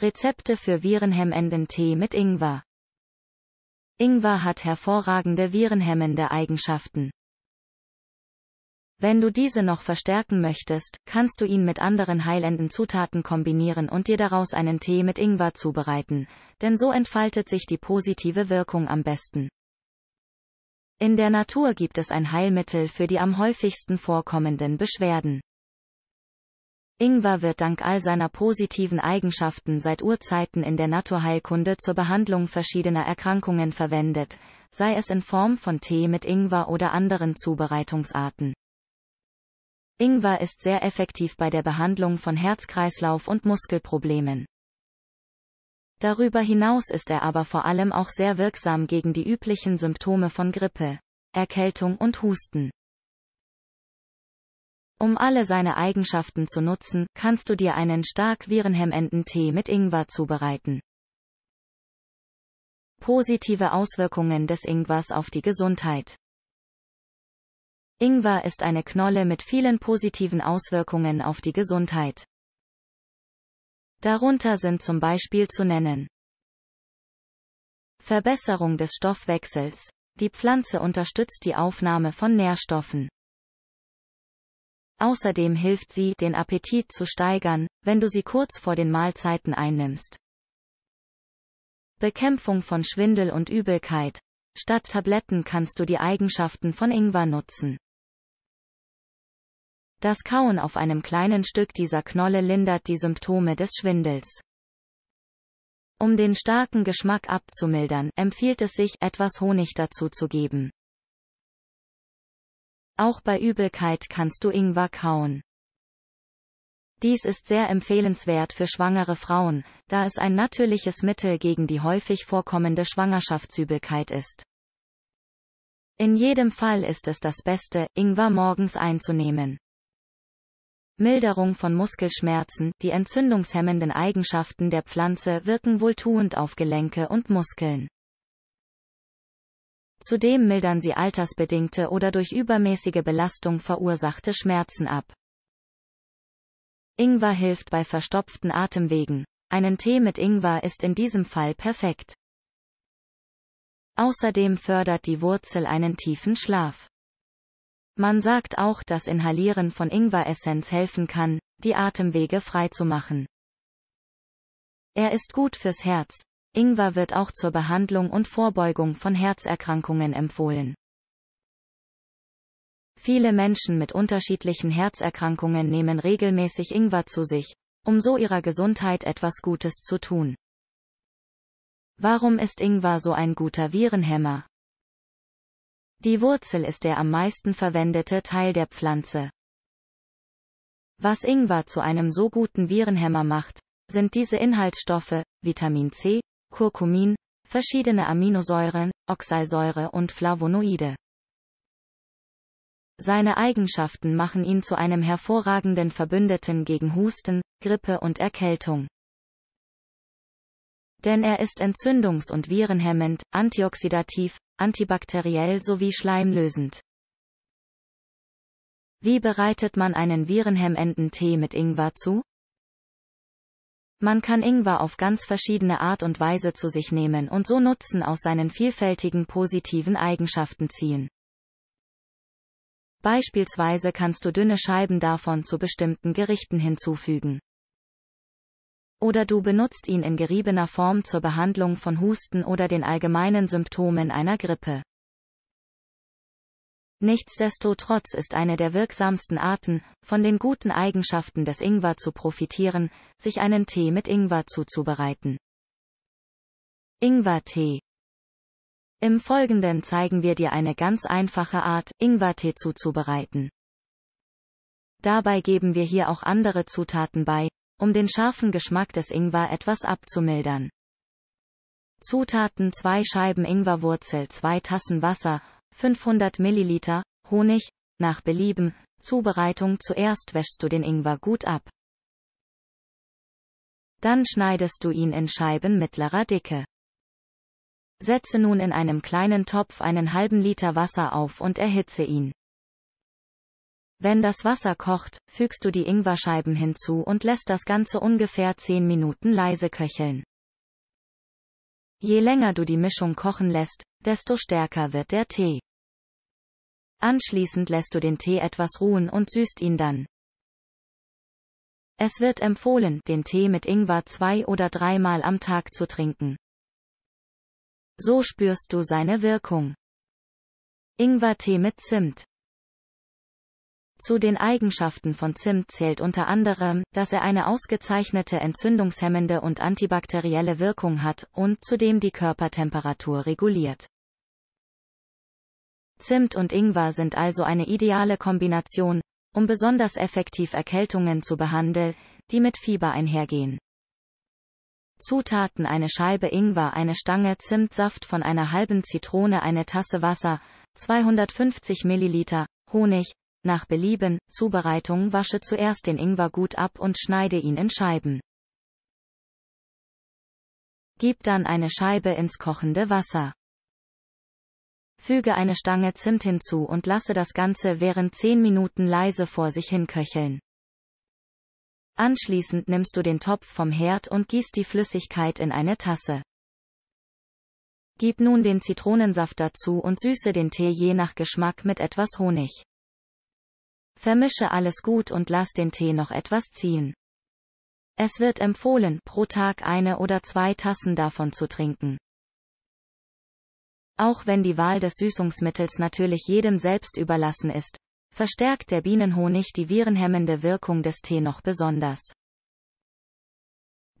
Rezepte für Virenhemmenden-Tee mit Ingwer. Ingwer hat hervorragende virenhemmende Eigenschaften. Wenn du diese noch verstärken möchtest, kannst du ihn mit anderen heilenden Zutaten kombinieren und dir daraus einen Tee mit Ingwer zubereiten, denn so entfaltet sich die positive Wirkung am besten. In der Natur gibt es ein Heilmittel für die am häufigsten vorkommenden Beschwerden. Ingwer wird dank all seiner positiven Eigenschaften seit Urzeiten in der Naturheilkunde zur Behandlung verschiedener Erkrankungen verwendet, sei es in Form von Tee mit Ingwer oder anderen Zubereitungsarten. Ingwer ist sehr effektiv bei der Behandlung von Herzkreislauf und Muskelproblemen. Darüber hinaus ist er aber vor allem auch sehr wirksam gegen die üblichen Symptome von Grippe, Erkältung und Husten. Um alle seine Eigenschaften zu nutzen, kannst du dir einen stark virenhemmenden Tee mit Ingwer zubereiten. Positive Auswirkungen des Ingwers auf die Gesundheit. Ingwer ist eine Knolle mit vielen positiven Auswirkungen auf die Gesundheit. Darunter sind zum Beispiel zu nennen Verbesserung des Stoffwechsels. Die Pflanze unterstützt die Aufnahme von Nährstoffen. Außerdem hilft sie, den Appetit zu steigern, wenn du sie kurz vor den Mahlzeiten einnimmst. Bekämpfung von Schwindel und Übelkeit. Statt Tabletten kannst du die Eigenschaften von Ingwer nutzen. Das Kauen auf einem kleinen Stück dieser Knolle lindert die Symptome des Schwindels. Um den starken Geschmack abzumildern, empfiehlt es sich, etwas Honig dazu zu geben. Auch bei Übelkeit kannst du Ingwer kauen. Dies ist sehr empfehlenswert für schwangere Frauen, da es ein natürliches Mittel gegen die häufig vorkommende Schwangerschaftsübelkeit ist. In jedem Fall ist es das Beste, Ingwer morgens einzunehmen. Milderung von Muskelschmerzen, die entzündungshemmenden Eigenschaften der Pflanze wirken wohltuend auf Gelenke und Muskeln. Zudem mildern sie altersbedingte oder durch übermäßige Belastung verursachte Schmerzen ab. Ingwer hilft bei verstopften Atemwegen. Einen Tee mit Ingwer ist in diesem Fall perfekt. Außerdem fördert die Wurzel einen tiefen Schlaf. Man sagt auch, dass Inhalieren von Ingweressenz helfen kann, die Atemwege freizumachen. Er ist gut fürs Herz, Ingwer wird auch zur Behandlung und Vorbeugung von Herzerkrankungen empfohlen. Viele Menschen mit unterschiedlichen Herzerkrankungen nehmen regelmäßig Ingwer zu sich, um so ihrer Gesundheit etwas Gutes zu tun. Warum ist Ingwer so ein guter Virenhemmer? Die Wurzel ist der am meisten verwendete Teil der Pflanze. Was Ingwer zu einem so guten Virenhemmer macht, sind diese Inhaltsstoffe, Vitamin C, Kurkumin, verschiedene Aminosäuren, Oxalsäure und Flavonoide. Seine Eigenschaften machen ihn zu einem hervorragenden Verbündeten gegen Husten, Grippe und Erkältung. Denn er ist entzündungs- und virenhemmend, antioxidativ, antibakteriell sowie schleimlösend. Wie bereitet man einen virenhemmenden Tee mit Ingwer zu? Man kann Ingwer auf ganz verschiedene Art und Weise zu sich nehmen und so Nutzen aus seinen vielfältigen positiven Eigenschaften ziehen. Beispielsweise kannst du dünne Scheiben davon zu bestimmten Gerichten hinzufügen. Oder du benutzt ihn in geriebener Form zur Behandlung von Husten oder den allgemeinen Symptomen einer Grippe. Nichtsdestotrotz ist eine der wirksamsten Arten, von den guten Eigenschaften des Ingwer zu profitieren, sich einen Tee mit Ingwer zuzubereiten. Ingwer-Tee Im Folgenden zeigen wir dir eine ganz einfache Art, Ingwer-Tee zuzubereiten. Dabei geben wir hier auch andere Zutaten bei, um den scharfen Geschmack des Ingwer etwas abzumildern. Zutaten 2 Scheiben Ingwerwurzel 2 Tassen Wasser 500 ml, Honig, nach Belieben, Zubereitung zuerst wäschst du den Ingwer gut ab. Dann schneidest du ihn in Scheiben mittlerer Dicke. Setze nun in einem kleinen Topf einen halben Liter Wasser auf und erhitze ihn. Wenn das Wasser kocht, fügst du die Ingwerscheiben hinzu und lässt das Ganze ungefähr 10 Minuten leise köcheln. Je länger du die Mischung kochen lässt, desto stärker wird der Tee. Anschließend lässt du den Tee etwas ruhen und süßt ihn dann. Es wird empfohlen, den Tee mit Ingwer zwei oder dreimal am Tag zu trinken. So spürst du seine Wirkung. Ingwer-Tee mit Zimt. Zu den Eigenschaften von Zimt zählt unter anderem, dass er eine ausgezeichnete entzündungshemmende und antibakterielle Wirkung hat und zudem die Körpertemperatur reguliert. Zimt und Ingwer sind also eine ideale Kombination, um besonders effektiv Erkältungen zu behandeln, die mit Fieber einhergehen. Zutaten eine Scheibe Ingwer, eine Stange Zimtsaft von einer halben Zitrone, eine Tasse Wasser, 250 Milliliter, Honig, nach Belieben, Zubereitung wasche zuerst den Ingwer gut ab und schneide ihn in Scheiben. Gib dann eine Scheibe ins kochende Wasser. Füge eine Stange Zimt hinzu und lasse das Ganze während 10 Minuten leise vor sich hin köcheln. Anschließend nimmst du den Topf vom Herd und gießt die Flüssigkeit in eine Tasse. Gib nun den Zitronensaft dazu und süße den Tee je nach Geschmack mit etwas Honig. Vermische alles gut und lass den Tee noch etwas ziehen. Es wird empfohlen, pro Tag eine oder zwei Tassen davon zu trinken. Auch wenn die Wahl des Süßungsmittels natürlich jedem selbst überlassen ist, verstärkt der Bienenhonig die virenhemmende Wirkung des Tee noch besonders.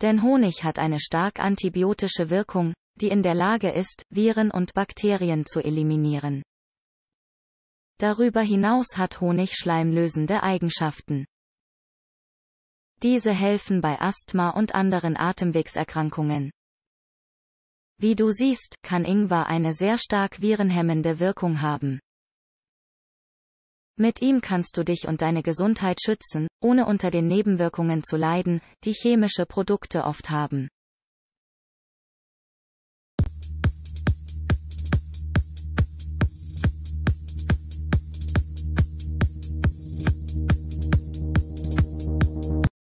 Denn Honig hat eine stark antibiotische Wirkung, die in der Lage ist, Viren und Bakterien zu eliminieren. Darüber hinaus hat Honig schleimlösende Eigenschaften. Diese helfen bei Asthma und anderen Atemwegserkrankungen. Wie du siehst, kann Ingwer eine sehr stark virenhemmende Wirkung haben. Mit ihm kannst du dich und deine Gesundheit schützen, ohne unter den Nebenwirkungen zu leiden, die chemische Produkte oft haben.